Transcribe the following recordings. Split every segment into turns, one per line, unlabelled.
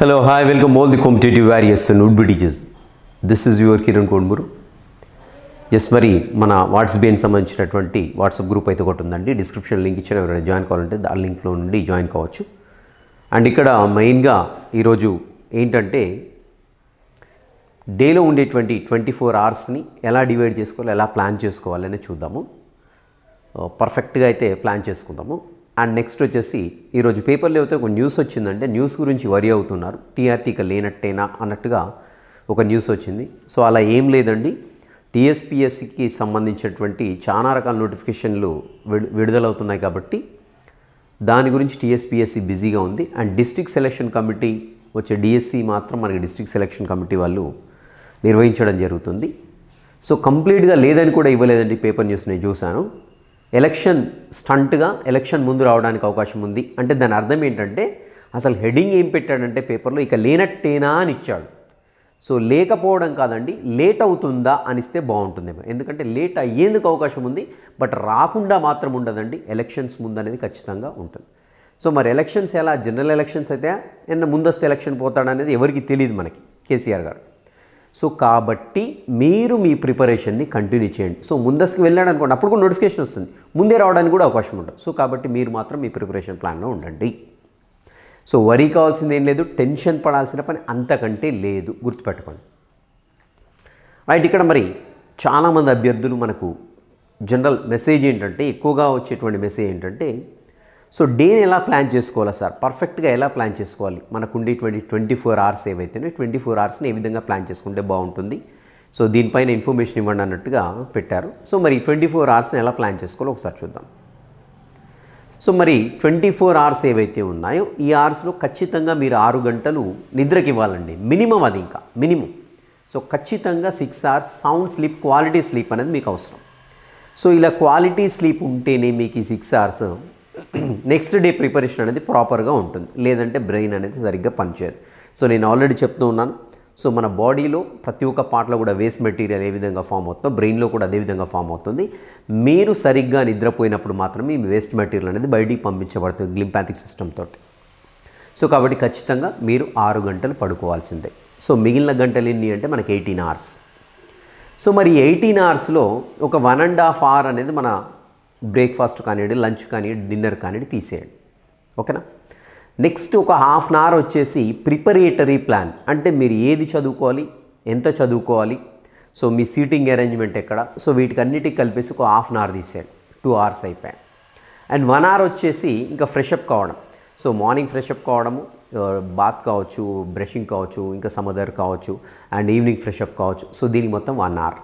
Hello hi welcome all the competitive warriors and would-be teachers. This is your Kiran Kodmuru ఎస్ మరి మన బేన్ సంబంధించినటువంటి WhatsApp group అయితే ఒకటి ఉందండి డిస్క్రిప్షన్ లింక్ ఇచ్చిన ఎవరైనా జాయిన్ కావాలంటే ఆ లింక్లో నుండి జాయిన్ కావచ్చు అండ్ ఇక్కడ మెయిన్గా ఈరోజు ఏంటంటే డేలో ఉండేటువంటి ట్వంటీ ఫోర్ అవర్స్ని ఎలా డివైడ్ చేసుకోవాలి ఎలా ప్లాన్ చేసుకోవాలనే చూద్దాము పర్ఫెక్ట్గా uh, అయితే ప్లాన్ చేసుకుందాము అండ్ నెక్స్ట్ వచ్చేసి ఈరోజు పేపర్లో అయితే ఒక న్యూస్ వచ్చిందంటే న్యూస్ గురించి వరి అవుతున్నారు టీఆర్టీక లేనట్టేనా అన్నట్టుగా ఒక న్యూస్ వచ్చింది సో అలా ఏం లేదండి టీఎస్పిఎస్సికి సంబంధించినటువంటి చాలా రకాల నోటిఫికేషన్లు విడుదలవుతున్నాయి కాబట్టి దాని గురించి టీఎస్పిఎస్సి బిజీగా ఉంది అండ్ డిస్టిక్ సెలక్షన్ కమిటీ వచ్చే డిఎస్సి మాత్రం మనకి డిస్టిక్ సెలక్షన్ కమిటీ వాళ్ళు నిర్వహించడం జరుగుతుంది సో కంప్లీట్గా లేదని కూడా ఇవ్వలేదండి పేపర్ న్యూస్ నేను చూశాను ఎలక్షన్ స్టంట్గా ఎలక్షన్ ముందు రావడానికి అవకాశం ఉంది అంటే దాని అర్థం ఏంటంటే అసలు హెడింగ్ ఏం పెట్టాడంటే పేపర్లో ఇక లేనట్టేనా అని ఇచ్చాడు సో లేకపోవడం కాదండి లేట్ అవుతుందా అనిస్తే బాగుంటుందేమో ఎందుకంటే లేట్ అయ్యేందుకు అవకాశం ఉంది బట్ రాకుండా మాత్రం ఉండదండి ఎలక్షన్స్ ముందు అనేది ఖచ్చితంగా ఉంటుంది సో మరి ఎలక్షన్స్ ఎలా జనరల్ ఎలక్షన్స్ అయితే నిన్న ముందస్తు ఎలక్షన్ పోతాడనేది ఎవరికి తెలియదు మనకి కేసీఆర్ గారు సో కాబట్టి మీరు మీ ప్రిపరేషన్ని కంటిన్యూ చేయండి సో ముందస్తుకు వెళ్ళాడు అనుకోండి అప్పుడు కూడా నోటిఫికేషన్ వస్తుంది ముందే రావడానికి కూడా అవకాశం ఉంటుంది సో కాబట్టి మీరు మాత్రం మీ ప్రిపరేషన్ ప్లాన్లో ఉండండి సో వరీ కావాల్సింది ఏం లేదు టెన్షన్ పడాల్సిన పని అంతకంటే లేదు గుర్తుపెట్టుకోండి రైట్ ఇక్కడ మరి చాలామంది అభ్యర్థులు మనకు జనరల్ మెసేజ్ ఏంటంటే ఎక్కువగా వచ్చేటువంటి మెసేజ్ ఏంటంటే సో డేని ఎలా ప్లాన్ చేసుకోవాలా సార్ పర్ఫెక్ట్గా ఎలా ప్లాన్ చేసుకోవాలి మనకు ఉండేటువంటి ట్వంటీ ఫోర్ అవర్స్ ఏవైతేనే ట్వంటీ ఫోర్ అవర్స్ని ఏ విధంగా ప్లాన్ చేసుకుంటే బాగుంటుంది సో దీనిపైన ఇన్ఫర్మేషన్ ఇవ్వండి అన్నట్టుగా పెట్టారు సో మరి ట్వంటీ ఫోర్ అవర్స్ని ఎలా ప్లాన్ చేసుకోవాలో ఒకసారి చూద్దాం సో మరి ట్వంటీ ఫోర్ అవర్స్ ఏవైతే ఉన్నాయో ఈ అవర్స్లో ఖచ్చితంగా మీరు ఆరు గంటలు నిద్రకి ఇవ్వాలండి మినిమం అది ఇంకా మినిమం సో ఖచ్చితంగా six hours sound sleep quality sleep అనేది మీకు అవసరం సో ఇలా క్వాలిటీ స్లీప్ ఉంటేనే మీకు ఈ six hours next day preparation అనేది ప్రాపర్గా ఉంటుంది లేదంటే బ్రెయిన్ అనేది సరిగ్గా పనిచేయదు సో నేను ఆల్రెడీ చెప్తూ ఉన్నాను సో మన బాడీలో ప్రతి ఒక్క పార్ట్లో కూడా వేస్ట్ మెటీరియల్ ఏ విధంగా ఫామ్ అవుతుందో బ్రెయిన్లో కూడా అదే విధంగా ఫామ్ అవుతుంది మీరు సరిగ్గా నిద్రపోయినప్పుడు మాత్రమే మీ వేస్ట్ మెటీరియల్ అనేది బయటికి పంపించబడుతుంది గ్లింపాథిక్ సిస్టమ్ తోటి సో కాబట్టి ఖచ్చితంగా మీరు ఆరు గంటలు పడుకోవాల్సిందే సో మిగిలిన గంటలు ఎన్ని అంటే మనకి ఎయిటీన్ అవర్స్ సో మరి ఎయిటీన్ అవర్స్లో ఒక వన్ అండ్ హాఫ్ అవర్ అనేది మన బ్రేక్ఫాస్ట్ కానివ్వండి లంచ్ కానివ్వండి డిన్నర్ కానివ్వండి తీసేయండి ఓకేనా నెక్స్ట్ ఒక హాఫ్ అన్ అవర్ వచ్చేసి ప్రిపరేటరీ ప్లాన్ అంటే మీరు ఏది చదువుకోవాలి ఎంత చదువుకోవాలి సో మీ సీటింగ్ అరేంజ్మెంట్ ఎక్కడ సో వీటికన్నిటికి కలిపేసి ఒక హాఫ్ అన్ అవర్ తీసేయండి టూ అవర్స్ అయిపోయాయి అండ్ వన్ అవర్ వచ్చేసి ఇంకా ఫ్రెషప్ కావడం సో మార్నింగ్ ఫ్రెషప్ కావడము బాత్ కావచ్చు బ్రషింగ్ కావచ్చు ఇంకా సమదర్ కావచ్చు అండ్ ఈవినింగ్ ఫ్రెషప్ కావచ్చు సో దీనికి మొత్తం వన్ అవర్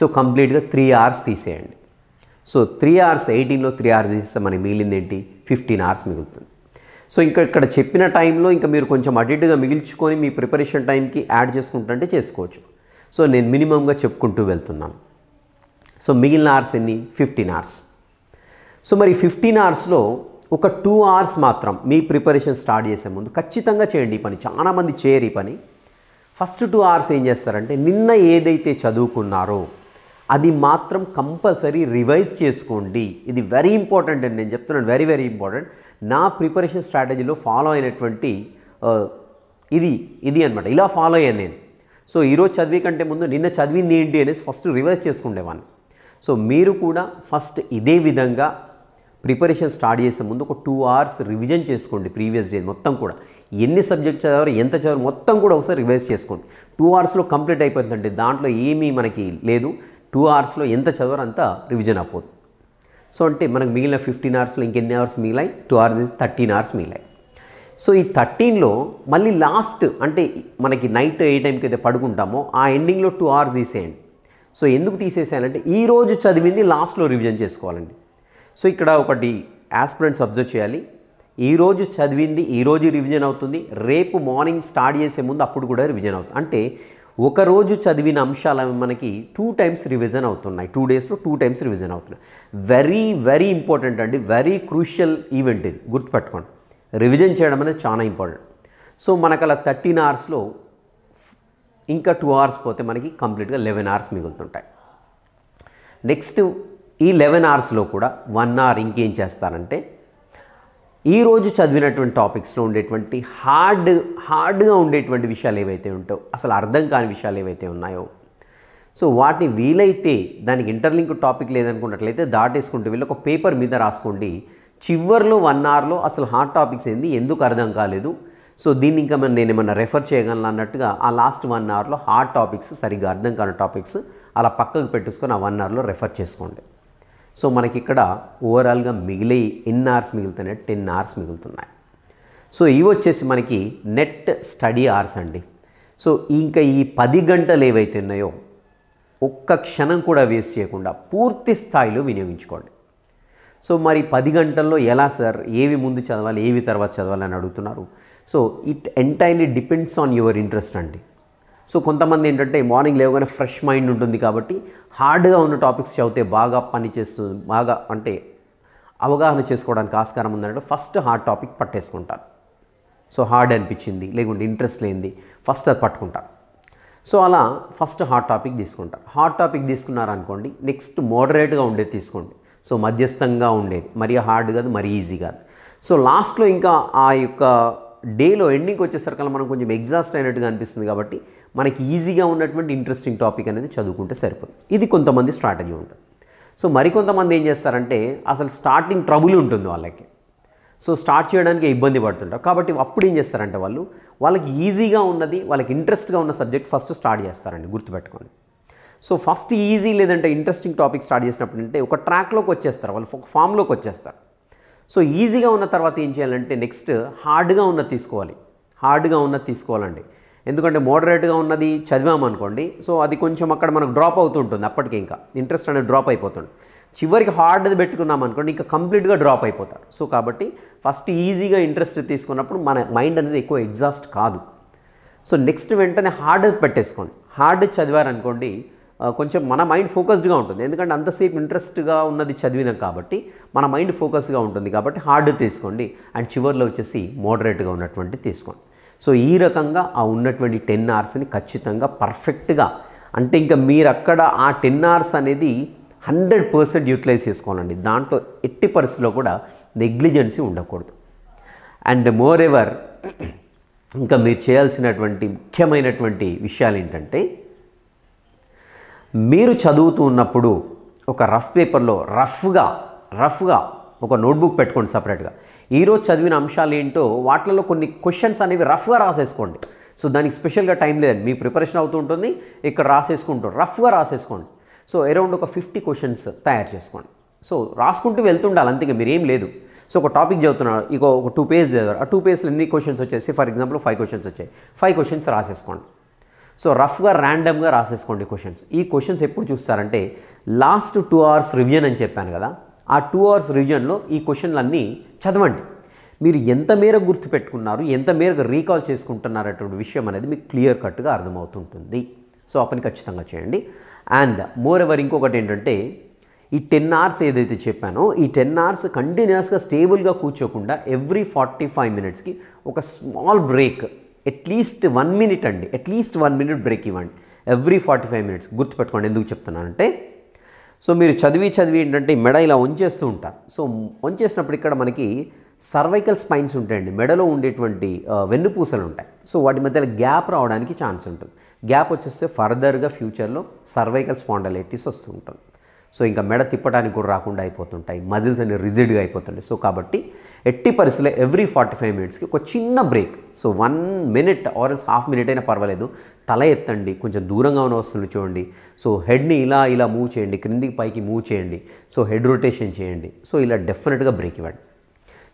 సో కంప్లీట్గా త్రీ అవర్స్ తీసేయండి సో త్రీ అవర్స్ ఎయిటీన్లో త్రీ అవర్స్ ఇస్తే మనకి మిగిలింది ఏంటి ఫిఫ్టీన్ అవర్స్ మిగులుతుంది సో ఇంకా ఇక్కడ చెప్పిన టైంలో ఇంకా మీరు కొంచెం అడిట్గా మిగిల్చుకొని మీ ప్రిపరేషన్ టైంకి యాడ్ చేసుకుంటుంటే చేసుకోవచ్చు సో నేను మినిమంగా చెప్పుకుంటూ వెళ్తున్నాను సో మిగిలిన అవర్స్ ఎన్ని ఫిఫ్టీన్ అవర్స్ సో మరి ఫిఫ్టీన్ అవర్స్లో ఒక టూ అవర్స్ మాత్రం మీ ప్రిపరేషన్ స్టార్ట్ చేసే ముందు ఖచ్చితంగా చేయండి ఈ పని చాలామంది చేయరు ఈ పని ఫస్ట్ టూ అవర్స్ ఏం చేస్తారంటే నిన్న ఏదైతే చదువుకున్నారో అది మాత్రం కంపల్సరీ రివైజ్ చేసుకోండి ఇది వెరీ ఇంపార్టెంట్ అని నేను చెప్తున్నాను వెరీ వెరీ ఇంపార్టెంట్ నా ప్రిపరేషన్ స్ట్రాటజీలో ఫాలో అయినటువంటి ఇది ఇది అనమాట ఇలా ఫాలో అయ్యాను నేను సో ఈరోజు చదివే కంటే ముందు నిన్న చదివింది ఏంటి అనేసి ఫస్ట్ రివైజ్ చేసుకునేవాన్ని సో మీరు కూడా ఫస్ట్ ఇదే విధంగా ప్రిపరేషన్ స్టార్ట్ చేసే ముందు ఒక టూ అవర్స్ రివిజన్ చేసుకోండి ప్రీవియస్ డే మొత్తం కూడా ఎన్ని సబ్జెక్ట్ చదివారు ఎంత చదివారు మొత్తం కూడా ఒకసారి రివైజ్ చేసుకోండి టూ అవర్స్లో కంప్లీట్ అయిపోతుందండి దాంట్లో ఏమీ మనకి లేదు టూ అవర్స్లో ఎంత చదవరు అంత రివిజన్ అయిపోదు సో అంటే మనకు మిగిలిన ఫిఫ్టీన్ అవర్స్లో ఇంకెన్ని అవర్స్ మిగిలాయి two hours is thirteen hours మిగిలాయి సో ఈ థర్టీన్లో మళ్ళీ లాస్ట్ అంటే మనకి నైట్ ఏ టైంకి అయితే పడుకుంటామో ఆ ఎండింగ్లో టూ అవర్స్ తీసేయండి సో ఎందుకు తీసేసానంటే ఈ రోజు చదివింది లాస్ట్లో రివిజన్ చేసుకోవాలండి సో ఇక్కడ ఒకటి ఆస్పిరెంట్స్ అబ్జర్వ్ చేయాలి ఈరోజు చదివింది ఈరోజు రివిజన్ అవుతుంది రేపు మార్నింగ్ స్టార్ట్ చేసే ముందు అప్పుడు కూడా రివిజన్ అవుతుంది అంటే ఒకరోజు చదివిన అంశాలు అవి మనకి టూ టైమ్స్ రివిజన్ అవుతున్నాయి టూ డేస్లో టూ టైమ్స్ రివిజన్ అవుతున్నాయి వెరీ వెరీ ఇంపార్టెంట్ అండి వెరీ క్రూషియల్ ఈవెంట్ ఇది గుర్తుపెట్టుకోండి రివిజన్ చేయడం అనేది చాలా ఇంపార్టెంట్ సో మనకు అలా థర్టీన్ అవర్స్లో ఇంకా టూ అవర్స్ పోతే మనకి కంప్లీట్గా లెవెన్ అవర్స్ మిగులుతుంటాయి నెక్స్ట్ ఈ లెవెన్ అవర్స్లో కూడా వన్ అవర్ ఇంకేం చేస్తారంటే ఈరోజు చదివినటువంటి టాపిక్స్లో ఉండేటువంటి హార్డ్ హార్డ్గా ఉండేటువంటి విషయాలు ఏవైతే ఉంటో అసలు అర్థం కాని విషయాలు ఏవైతే ఉన్నాయో సో వాటిని వీలైతే దానికి ఇంటర్లింక్ టాపిక్ లేదనుకున్నట్లయితే దాటేసుకుంటూ వీళ్ళు ఒక పేపర్ మీద రాసుకోండి చివర్లో వన్ అవర్లో అసలు హార్డ్ టాపిక్స్ ఏంది ఎందుకు అర్థం కాలేదు సో దీన్ని ఇంకా మనం నేను ఏమన్నా రెఫర్ చేయగలను అన్నట్టుగా ఆ లాస్ట్ వన్ అవర్లో హార్డ్ టాపిక్స్ సరిగ్గా అర్థం కాని టాపిక్స్ అలా పక్కకు పెట్టేసుకొని ఆ వన్ అవర్లో రెఫర్ చేసుకోండి సో మనకి ఇక్కడ ఓవరాల్గా మిగిలి ఎన్ అవర్స్ మిగులుతున్నాయి టెన్ అవర్స్ మిగులుతున్నాయి సో ఇవి వచ్చేసి మనకి నెట్ స్టడీ అవర్స్ అండి సో ఇంకా ఈ పది గంటలు ఏవైతే ఉన్నాయో ఒక్క క్షణం కూడా వేస్ట్ చేయకుండా పూర్తి స్థాయిలో వినియోగించుకోండి సో మరి పది గంటల్లో ఎలా సార్ ఏవి ముందు చదవాలి ఏవి తర్వాత చదవాలి అని అడుగుతున్నారు so it entirely depends on your interest అండి సో కొంతమంది ఏంటంటే మార్నింగ్ లేవగానే ఫ్రెష్ మైండ్ ఉంటుంది కాబట్టి హార్డ్గా ఉన్న టాపిక్స్ చదివితే బాగా పనిచేస్తుంది బాగా అంటే అవగాహన చేసుకోవడానికి ఆస్కారం ఉందంటే ఫస్ట్ హార్డ్ టాపిక్ పట్టేసుకుంటారు సో హార్డ్ అనిపించింది లేకుంటే ఇంట్రెస్ట్ లేనిది ఫస్ట్ అది పట్టుకుంటారు సో అలా ఫస్ట్ హాట్ టాపిక్ తీసుకుంటారు హాట్ టాపిక్ తీసుకున్నారనుకోండి నెక్స్ట్ మోడరేట్గా ఉండేది తీసుకోండి సో మధ్యస్థంగా ఉండేది మరీ హార్డ్ కాదు మరీ ఈజీ కాదు సో లాస్ట్లో ఇంకా ఆ యొక్క డేలో ఎండింగ్ వచ్చేసరికల్లా మనం కొంచెం ఎగ్జాస్ట్ అయినట్టుగా అనిపిస్తుంది కాబట్టి మనకి ఈజీగా ఉన్నటువంటి ఇంట్రెస్టింగ్ టాపిక్ అనేది చదువుకుంటే సరిపోతుంది ఇది కొంతమంది స్ట్రాటజీ ఉంటుంది సో మరికొంతమంది ఏం చేస్తారంటే అసలు స్టార్టింగ్ ట్రబుల్ ఉంటుంది వాళ్ళకి సో స్టార్ట్ చేయడానికి ఇబ్బంది పడుతుంటారు కాబట్టి అప్పుడు ఏం చేస్తారంటే వాళ్ళు వాళ్ళకి ఈజీగా ఉన్నది వాళ్ళకి ఇంట్రెస్ట్గా ఉన్న సబ్జెక్ట్ ఫస్ట్ స్టార్ట్ చేస్తారండి గుర్తుపెట్టుకోండి సో ఫస్ట్ ఈజీ లేదంటే ఇంట్రెస్టింగ్ టాపిక్ స్టార్ట్ చేసినప్పుడు అంటే ఒక ట్రాక్లోకి వచ్చేస్తారు వాళ్ళు ఒక ఫామ్లోకి వచ్చేస్తారు సో ఈజీగా ఉన్న తర్వాత ఏం చేయాలంటే నెక్స్ట్ హార్డ్గా ఉన్నది తీసుకోవాలి హార్డ్గా ఉన్నది తీసుకోవాలండి ఎందుకంటే మోడరేట్గా ఉన్నది చదివామనుకోండి సో అది కొంచెం అక్కడ మనకు డ్రాప్ అవుతుంటుంది అప్పటికి ఇంకా ఇంట్రెస్ట్ అనేది డ్రాప్ అయిపోతుంది చివరికి హార్డ్ది పెట్టుకున్నాం అనుకోండి ఇంకా కంప్లీట్గా డ్రాప్ అయిపోతారు సో కాబట్టి ఫస్ట్ ఈజీగా ఇంట్రెస్ట్ తీసుకున్నప్పుడు మన మైండ్ అనేది ఎక్కువ ఎగ్జాస్ట్ కాదు సో నెక్స్ట్ వెంటనే హార్డ్ పెట్టేసుకోండి హార్డ్ చదివారనుకోండి కొంచెం మన మైండ్ ఫోకస్డ్గా ఉంటుంది ఎందుకంటే అంతసేపు ఇంట్రెస్ట్గా ఉన్నది చదివినాం కాబట్టి మన మైండ్ ఫోకస్గా ఉంటుంది కాబట్టి హార్డ్ తీసుకోండి అండ్ చివరిలో వచ్చేసి మోడరేట్గా ఉన్నటువంటి తీసుకోండి సో ఈ రకంగా ఆ ఉన్నటువంటి టెన్ అవర్స్ని ఖచ్చితంగా పర్ఫెక్ట్గా అంటే ఇంకా మీరు అక్కడ ఆ టెన్ అవర్స్ అనేది హండ్రెడ్ పర్సెంట్ యూటిలైజ్ చేసుకోవాలండి దాంట్లో ఎట్టి పరిస్థితిలో కూడా నెగ్లిజెన్సీ ఉండకూడదు అండ్ మోర్ ఎవర్ ఇంకా మీరు చేయాల్సినటువంటి ముఖ్యమైనటువంటి విషయాలు ఏంటంటే మీరు చదువుతూ ఉన్నప్పుడు ఒక రఫ్ పేపర్లో రఫ్గా రఫ్గా ఒక నోట్బుక్ పెట్టుకోండి సపరేట్గా ఈరోజు చదివిన అంశాలు ఏంటో వాటిలో కొన్ని క్వశ్చన్స్ అనేవి రఫ్గా రాసేసుకోండి సో దానికి స్పెషల్గా టైం లేదండి మీ ప్రిపరేషన్ అవుతూ ఉంటుంది ఇక్కడ రాసేసుకుంటారు రఫ్గా రాసేసుకోండి సో అరౌండ్ ఒక ఫిఫ్టీ క్వశ్చన్స్ తయారు చేసుకోండి సో రాసుకుంటూ వెళ్తుండాలి అంతగా మీరేం లేదు సో ఒక టాపిక్ చదువుతున్నారు ఇక ఒక టూ పేజ్ చదివారు ఆ టూ పేజ్లో ఎన్ని క్వశ్చన్స్ వచ్చేసి ఫర్ ఎగ్జాంపుల్ ఫైవ్ క్వశ్చన్స్ వచ్చాయి ఫైవ్ క్వశ్చన్స్ రాసేసుకోండి సో రఫ్గా ర్యాండమ్గా రాసేసుకోండి క్వశ్చన్స్ ఈ క్వశ్చన్స్ ఎప్పుడు చూస్తారంటే లాస్ట్ టూ అవర్స్ రివ్యూన్ అని చెప్పాను కదా ఆ టూ అవర్స్ రివిజన్లో ఈ క్వశ్చన్లన్నీ చదవండి మీరు ఎంత మేర గుర్తుపెట్టుకున్నారు ఎంత మేరకు రీకాల్ చేసుకుంటున్నారు అటువంటి విషయం అనేది మీకు క్లియర్ కట్గా అర్థమవుతుంటుంది సో ఆ పని ఖచ్చితంగా చేయండి అండ్ మోర్ ఎవర్ ఇంకొకటి ఏంటంటే ఈ టెన్ అవర్స్ ఏదైతే చెప్పానో ఈ టెన్ అవర్స్ కంటిన్యూస్గా స్టేబుల్గా కూర్చోకుండా ఎవ్రీ ఫార్టీ ఫైవ్ మినిట్స్కి ఒక small break at least one minute అండి అట్లీస్ట్ వన్ మినిట్ బ్రేక్ ఇవ్వండి ఎవ్రీ ఫార్టీ ఫైవ్ మినిట్స్ గుర్తుపెట్టుకోండి ఎందుకు చెప్తున్నానంటే సో మీరు చదివి చదివి ఏంటంటే మెడ ఇలా వంచేస్తూ ఉంటారు సో వంచేసినప్పుడు ఇక్కడ మనకి సర్వైకల్ స్పైన్స్ ఉంటాయండి మెడలో ఉండేటువంటి వెన్నుపూసలు ఉంటాయి సో వాటి మధ్యలో గ్యాప్ రావడానికి ఛాన్స్ ఉంటుంది గ్యాప్ వచ్చేస్తే ఫర్దర్గా ఫ్యూచర్లో సర్వైకల్ స్పాండలైటిస్ వస్తూ ఉంటుంది సో ఇంకా మెడ తిప్పడానికి కూడా రాకుండా అయిపోతుంటాయి మజిల్స్ అన్ని రిజిడ్గా అయిపోతుంటాయి సో కాబట్టి ఎట్టి పరిస్థితుల్లో ఎవ్రీ ఫార్టీ ఫైవ్ మినిట్స్కి ఒక చిన్న break so one minute or half minute అయినా పర్వాలేదు తల ఎత్తండి కొంచెం దూరంగా ఉన్న వస్తువులు చూడండి సో హెడ్ని ఇలా ఇలా మూవ్ చేయండి క్రిందికి పైకి మూవ్ చేయండి సో హెడ్ రొటేషన్ చేయండి సో ఇలా డెఫినెట్గా బ్రేక్ ఇవ్వండి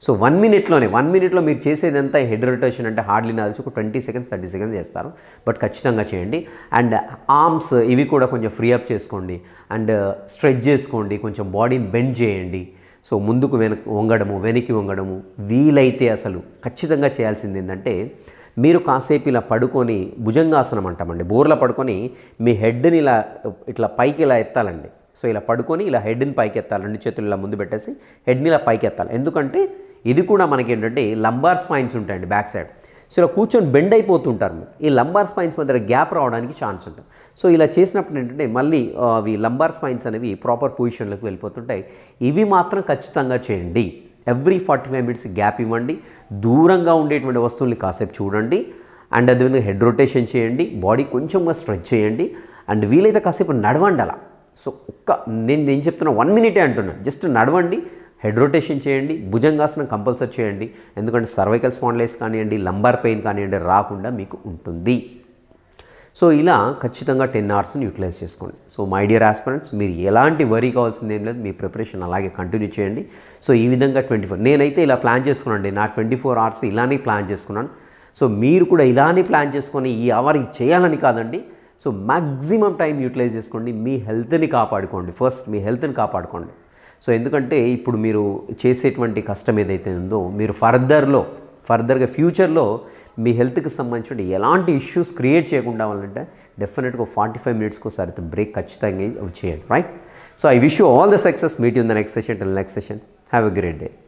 సో వన్ మినిట్లోనే వన్ మినిట్లో మీరు చేసేదంతా హెడ్ రొటేషన్ అంటే హార్డ్లీ నాల్చి ఒక ట్వంటీ సెకండ్స్ థర్టీ సెకండ్స్ చేస్తారు బట్ ఖచ్చితంగా చేయండి అండ్ ఆర్మ్స్ ఇవి కూడా కొంచెం ఫ్రీ అప్ చేసుకోండి అండ్ స్ట్రెచ్ చేసుకోండి కొంచెం బాడీని బెండ్ చేయండి సో ముందుకు వెనక వంగడము వెనక్కి వంగడము వీలైతే అసలు ఖచ్చితంగా చేయాల్సింది ఏంటంటే మీరు కాసేపు ఇలా పడుకొని భుజంగాసనం అంటామండి బోర్ల పడుకొని మీ హెడ్ని ఇలా ఇట్లా పైకి ఇలా ఎత్తాలండి సో ఇలా పడుకొని ఇలా హెడ్ని పైకి ఎత్తాలండి చేతులు ఇలా ముందు పెట్టేసి హెడ్ని ఇలా పైకి ఎత్తాలి ఎందుకంటే ఇది కూడా మనకి ఏంటంటే లంబార్ స్పైన్స్ ఉంటాయండి బ్యాక్ సైడ్ సో ఇలా కూర్చొని బెండ్ అయిపోతుంటారు మీరు ఈ లంబార్ స్పైన్స్ మధ్య గ్యాప్ రావడానికి ఛాన్స్ ఉంటుంది సో ఇలా చేసినప్పుడు ఏంటంటే మళ్ళీ అవి లంబార్ స్పైన్స్ అనేవి ప్రాపర్ పొజిషన్లకు వెళ్ళిపోతుంటాయి ఇవి మాత్రం ఖచ్చితంగా చేయండి every forty five minutes gap ఇవ్వండి దూరంగా ఉండేటువంటి వస్తువుల్ని కాసేపు చూడండి అండ్ అదేవిధంగా హెడ్ రొటేషన్ చేయండి బాడీ కొంచెంగా స్ట్రెచ్ చేయండి అండ్ వీలైతే కాసేపు నడవండి అలా సో ఒక్క నేను నేను చెప్తున్నా వన్ మినిటే అంటున్నాను జస్ట్ నడవండి హెడ్ రొటేషన్ చేయండి భుజంగాసనం కంపల్సరీ చేయండి ఎందుకంటే సర్వైకల్ స్పాండ్లైస్ కానివ్వండి లంబార్ పెయిన్ కానివ్వండి రాకుండా మీకు ఉంటుంది సో ఇలా ఖచ్చితంగా టెన్ అవర్స్ని యూటిలైజ్ చేసుకోండి సో మై డియర్ ఆస్పరెంట్స్ మీరు ఎలాంటి వరీ కావాల్సింది ఏం లేదు మీ ప్రిపరేషన్ అలాగే కంటిన్యూ చేయండి సో ఈ విధంగా ట్వంటీ ఫోర్ నేనైతే ఇలా ప్లాన్ చేసుకున్నాను నా ట్వంటీ ఫోర్ అవర్స్ ఇలానే ప్లాన్ చేసుకున్నాను సో మీరు కూడా ఇలానే ప్లాన్ చేసుకొని ఈ అవర్ చేయాలని కాదండి సో మ్యాక్సిమం టైం యూటిలైజ్ చేసుకోండి మీ హెల్త్ని కాపాడుకోండి ఫస్ట్ మీ హెల్త్ని కాపాడుకోండి సో ఎందుకంటే ఇప్పుడు మీరు చేసేటువంటి కష్టం ఏదైతే ఉందో మీరు ఫర్దర్లో ఫర్దర్గా ఫ్యూచర్లో మీ హెల్త్కి సంబంధించిన ఎలాంటి ఇష్యూస్ క్రియేట్ చేయకుండా ఉండాలంటే డెఫినెట్గా ఫార్టీ ఫైవ్ మినిట్స్కి ఒకసారి బ్రేక్ ఖచ్చితంగా చేయండి right so I wish you all the success meet in the next session till next session have a great day